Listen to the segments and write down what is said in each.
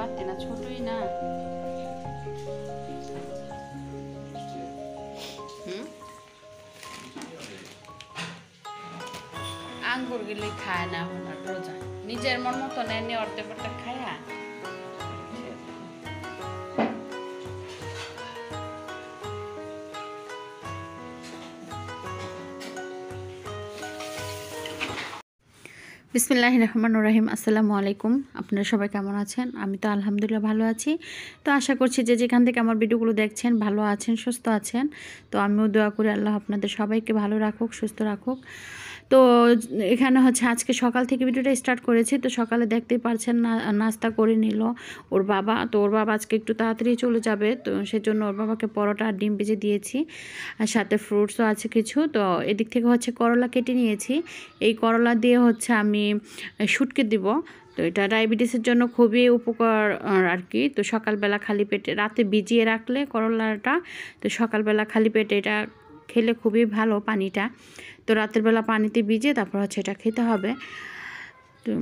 পারতে না ছোটই না আঙ্গুর গেলে খায় না হঠাৎ রোজা নিজের মন মতো নেয় অর্ধেক অর্ধেক খায় বিসমিল্লাহ রহমান রাহিম আসসালামু আলাইকুম আপনারা সবাই কেমন আছেন আমি তো আলহামদুলিল্লাহ ভালো আছি তো আশা করছি যে যেখান থেকে আমার ভিডিওগুলো দেখছেন ভালো আছেন সুস্থ আছেন তো আমিও দোয়া করি আল্লাহ আপনাদের সবাইকে ভালো রাখুক সুস্থ রাখুক তো এখানে হচ্ছে আজকে সকাল থেকে ভিডিওটা স্টার্ট করেছি তো সকালে দেখতেই পারছেন না নাস্তা করে নিল ওর বাবা তো ওর বাবা আজকে একটু তাড়াতাড়ি চলে যাবে তো সেজন্য ওর বাবাকে পরোটা আর ডিম ভেজে দিয়েছি আর সাথে ফ্রুটসও আছে কিছু তো এদিক থেকে হচ্ছে করলা কেটে নিয়েছি এই করলা দিয়ে হচ্ছে আমি শুটকে দিব তো এটা ডায়াবেটিসের জন্য খুবই উপকার আর কি তো সকালবেলা খালি পেটে রাতে ভিজিয়ে রাখলে করলাটা তো সকালবেলা খালি পেটে এটা খেলে খুবই ভালো পানিটা তো রাতেরবেলা পানিতে ভিজে তারপর হচ্ছে এটা খেতে হবে তো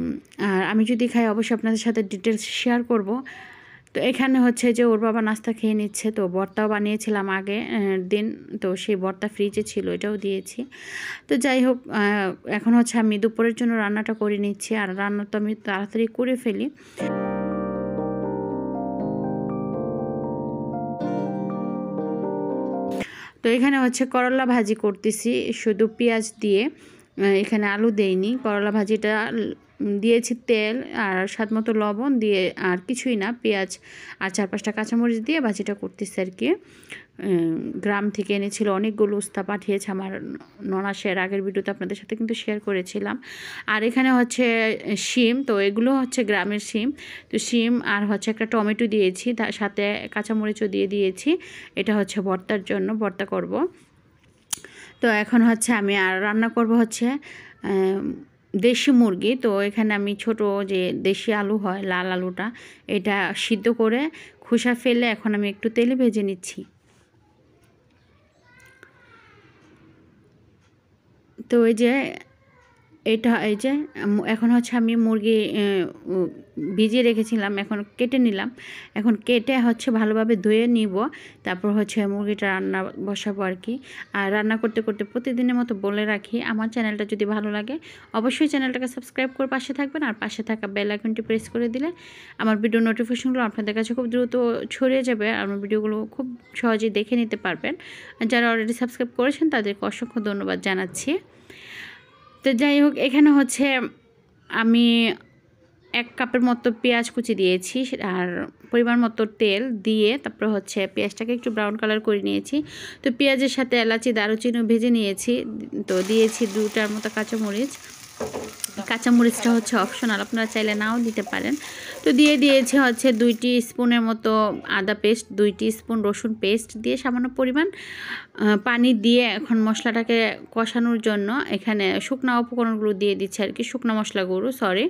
আর আমি যদি খাই অবশ্যই আপনাদের সাথে ডিটেলস শেয়ার করব তো এখানে হচ্ছে যে ওর বাবা নাস্তা খেয়ে নিচ্ছে তো বর্তাও বানিয়েছিলাম আগে দিন তো সেই বর্তা ফ্রিজে ছিল এটাও দিয়েছি তো যাই হোক এখন হচ্ছে আমি দুপুরের জন্য রান্নাটা করে নিচ্ছি আর রান্না তো আমি তাড়াতাড়ি করে ফেলি এখানে হচ্ছে করলা ভাজি করতেছি শুধু পেঁয়াজ দিয়ে এখানে আলু দেইনি করলা ভাজিটা দিয়েছি তেল আর স্বাদ মতো লবণ দিয়ে আর কিছুই না পেঁয়াজ আর চার পাঁচটা কাঁচামরিচ দিয়ে ভাজিটা করতেছি আর কি গ্রাম থেকে এনেছিল অনেকগুলো উস্তা পাঠিয়েছে আমার শেয়ার আগের ভিডিওতে আপনাদের সাথে কিন্তু শেয়ার করেছিলাম আর এখানে হচ্ছে শিম তো এগুলো হচ্ছে গ্রামের শিম তো শিম আর হচ্ছে একটা টমেটো দিয়েছি তার সাথে কাঁচামরিচও দিয়ে দিয়েছি এটা হচ্ছে ভর্তার জন্য ভর্তা করব তো এখন হচ্ছে আমি আর রান্না করব হচ্ছে দেশি মুরগি তো এখানে আমি ছোট যে দেশি আলু হয় লাল আলুটা এটা সিদ্ধ করে খোসা ফেলে এখন আমি একটু তেলে ভেজে নিচ্ছি তো এই যে এটা এই যে এখন হচ্ছে আমি মুরগি ভিজিয়ে রেখেছিলাম এখন কেটে নিলাম এখন কেটে হচ্ছে ভালোভাবে ধুয়ে নিব তারপর হচ্ছে মুরগিটা রান্না বসাবো আর কি আর রান্না করতে করতে প্রতিদিনের মতো বলে রাখি আমার চ্যানেলটা যদি ভালো লাগে অবশ্যই চ্যানেলটাকে সাবস্ক্রাইব করে পাশে থাকবেন আর পাশে থাকা বেল আইকনটি প্রেস করে দিলে আমার ভিডিও নোটিফিকেশনগুলো আপনাদের কাছে খুব দ্রুত ছড়িয়ে যাবে আমার ভিডিওগুলো খুব সহজেই দেখে নিতে পারবেন যারা অলরেডি সাবস্ক্রাইব করেছেন তাদেরকে অসংখ্য ধন্যবাদ জানাচ্ছি তো যাই হোক এখানে হচ্ছে আমি এক কাপের মতো পেঁয়াজ কুচি দিয়েছি আর পরিমাণ মতো তেল দিয়ে তারপর হচ্ছে পেঁয়াজটাকে একটু ব্রাউন কালার করে নিয়েছি তো পেঁয়াজের সাথে এলাচি দারুচিনও ভেজে নিয়েছি তো দিয়েছি দুটার মতো কাঁচামরিচ কাঁচামরিচটা হচ্ছে অপশনাল আপনারা চাইলে নাও দিতে পারেন তো দিয়ে দিয়েছে হচ্ছে দুইটি স্পুনের মতো আদা পেস্ট দুইটি স্পুন রসুন পেস্ট দিয়ে সামান্য পরিমাণ পানি দিয়ে এখন মশলাটাকে কষানোর জন্য এখানে শুকনো উপকরণগুলো দিয়ে দিচ্ছে আর কি শুকনো মশলা গুঁড়ো সরি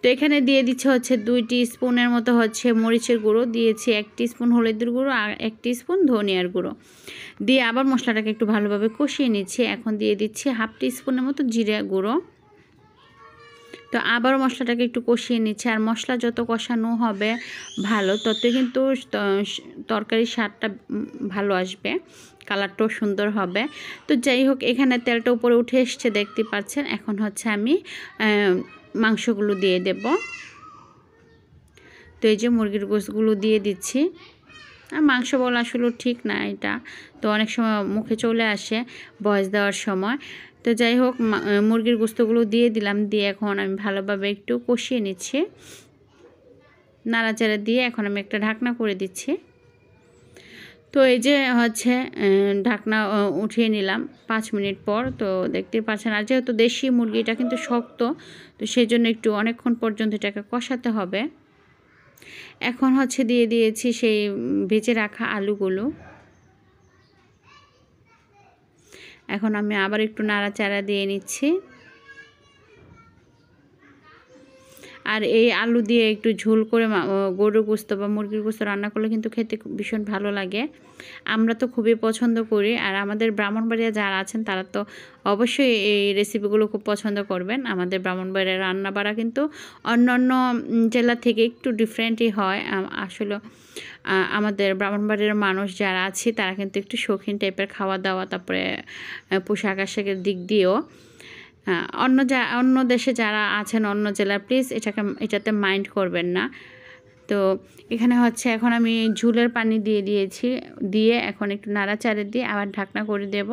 তো এখানে দিয়ে দিচ্ছে হচ্ছে দুইটি স্পুনের মতো হচ্ছে মরিচের গুঁড়ো দিয়েছি এক স্পুন হলুদের গুঁড়ো আর এক স্পুন ধনিয়ার গুঁড়ো দিয়ে আবার মশলাটাকে একটু ভালোভাবে কষিয়ে নিচ্ছি এখন দিয়ে দিচ্ছি হাফ টি স্পুনের মতো জিরে গুঁড়ো তো আবারও মশলাটাকে একটু কষিয়ে নিচ্ছে আর মশলা যত কষানো হবে ভালো তত কিন্তু তরকারির স্বাদটা ভালো আসবে কালারটাও সুন্দর হবে তো যাই হোক এখানে তেলটা উপরে উঠে এসছে দেখতে পাচ্ছেন এখন হচ্ছে আমি মাংসগুলো দিয়ে দেব তো এই যে মুরগির গোসগুলো দিয়ে দিচ্ছি মাংস বলা আসলে ঠিক না এটা তো অনেক সময় মুখে চলে আসে বয়স দেওয়ার সময় তো যাই হোক মুরগির গোস্তগুলো দিয়ে দিলাম দিয়ে এখন আমি ভালোভাবে একটু কষিয়ে নিচ্ছি নাড়াচাড়া দিয়ে এখন আমি একটা ঢাকনা করে দিচ্ছি তো এই যে হচ্ছে ঢাকনা উঠিয়ে নিলাম পাঁচ মিনিট পর তো দেখতে পাচ্ছেন আর যেহেতু দেশি মুরগিটা কিন্তু শক্ত তো সেই জন্য একটু অনেকক্ষণ পর্যন্ত এটাকে কষাতে হবে এখন হচ্ছে দিয়ে দিয়েছি সেই ভেজে রাখা আলুগুলো এখন আমি আবার একটু নাড়াচাড়া দিয়ে নিচ্ছি আর এই আলু দিয়ে একটু ঝোল করে গরুর গোস্ত বা মুরগির গোস্ত রান্না করলে কিন্তু খেতে ভীষণ ভালো লাগে আমরা তো খুবই পছন্দ করি আর আমাদের ব্রাহ্মণবাড়িয়া যারা আছেন তারা তো অবশ্যই এই রেসিপিগুলো খুব পছন্দ করবেন আমাদের রান্না রান্নাবাড়া কিন্তু অন্য অন্য জেলা থেকে একটু ডিফারেন্টই হয় আসলে আমাদের ব্রাহ্মণবাড়ির মানুষ যারা আছে তারা কিন্তু একটু শৌখিন টাইপের খাওয়া দাওয়া তারপরে পোশাক আশাকের দিক দিয়েও অন্য যা অন্য দেশে যারা আছেন অন্য জেলার প্লিজ এটাকে এটাতে মাইন্ড করবেন না তো এখানে হচ্ছে এখন আমি ঝুলের পানি দিয়ে দিয়েছি দিয়ে এখন একটু নাড়াচাড়ে দিয়ে আবার ঢাকনা করে দেব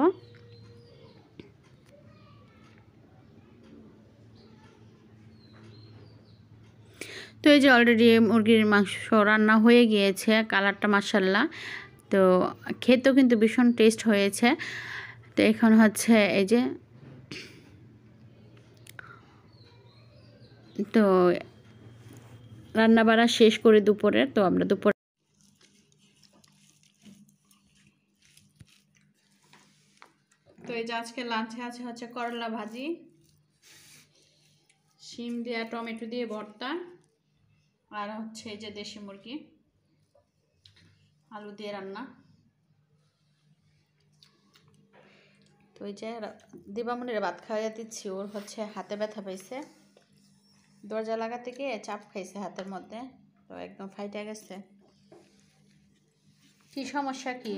তো এই যে অলরেডি মুরগির মাংস রান্না হয়ে গিয়েছে কালারটা মাসাল্লা তো খেতেও কিন্তু ভীষণ টেস্ট হয়েছে তো এখন হচ্ছে এই যে তো রান্না বাড়া শেষ করে দুপুরে তো আমরা দুপুরে তো এই যে আজকে লাঞ্চে আছে হচ্ছে করলা ভাজি শিম দিয়ে টমেটো দিয়ে ভর্তা আর হচ্ছে এই যে দেশি মুরগি আলু দিয়ে রান্না তো ওই যে দিবামণির ভাত খাওয়াইয়া দিচ্ছি ওর হচ্ছে হাতে ব্যথা পাইছে দরজা লাগাতে গিয়ে চাপ খাইছে হাতের মধ্যে তো একদম ফাইটা গেছে কি সমস্যা কি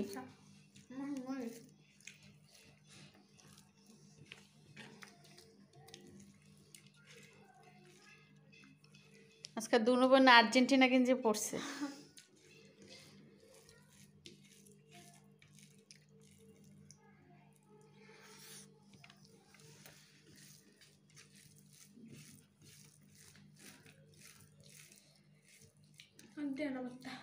আজকে দুনো বোন আর্জেন্টিনা কিন্তু পড়ছে ನಮಸ್ತೆ ನಮಸ್ತೆ